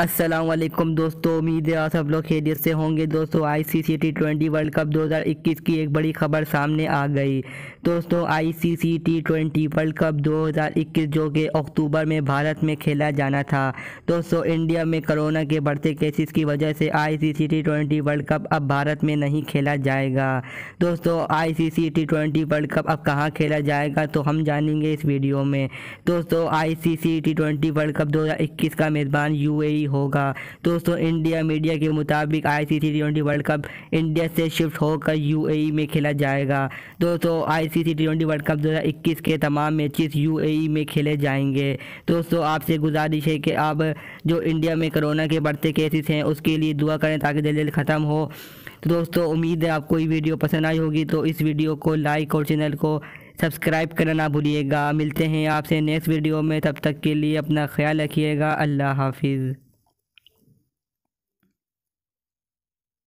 असलम दोस्तों उम्मीद है आप सब लोग खैरियत से होंगे दोस्तों ICC T twenty world cup 2021 की एक बड़ी खबर सामने आ गई दोस्तों ICC T twenty world cup 2021 जो कि अक्टूबर में भारत में खेला जाना था दोस्तों इंडिया में कोरोना के बढ़ते केसेस की वजह से ICC T twenty world cup अब भारत में नहीं खेला जाएगा दोस्तों ICC T twenty world cup अब कहाँ खेला जाएगा तो हम जानेंगे इस वीडियो में दोस्तों ICC T twenty world cup 2021 का मेज़बान यूएई होगा दोस्तों इंडिया मीडिया के मुताबिक ICC T world cup India से शिफ्ट होकर यूएई e में खेला जाएगा दोस्तों आईसीसी टी वर्ल्ड कप 2021 के तमाम मैचेस यूएई e में खेले जाएंगे दोस्तों आपसे गुजारिश है कि आप जो इंडिया में कोरोना के बढ़ते केसेस हैं उसके लिए दुआ करें ताकि जल्द जल्द ख़त्म हो तो दोस्तों उम्मीद है आपको ये वीडियो पसंद आई होगी तो इस वीडियो को लाइक और चैनल को सब्सक्राइब करना ना भूलिएगा मिलते हैं आपसे नेक्स्ट वीडियो में तब तक के लिए अपना ख्याल रखिएगा अल्लाह हाफिज़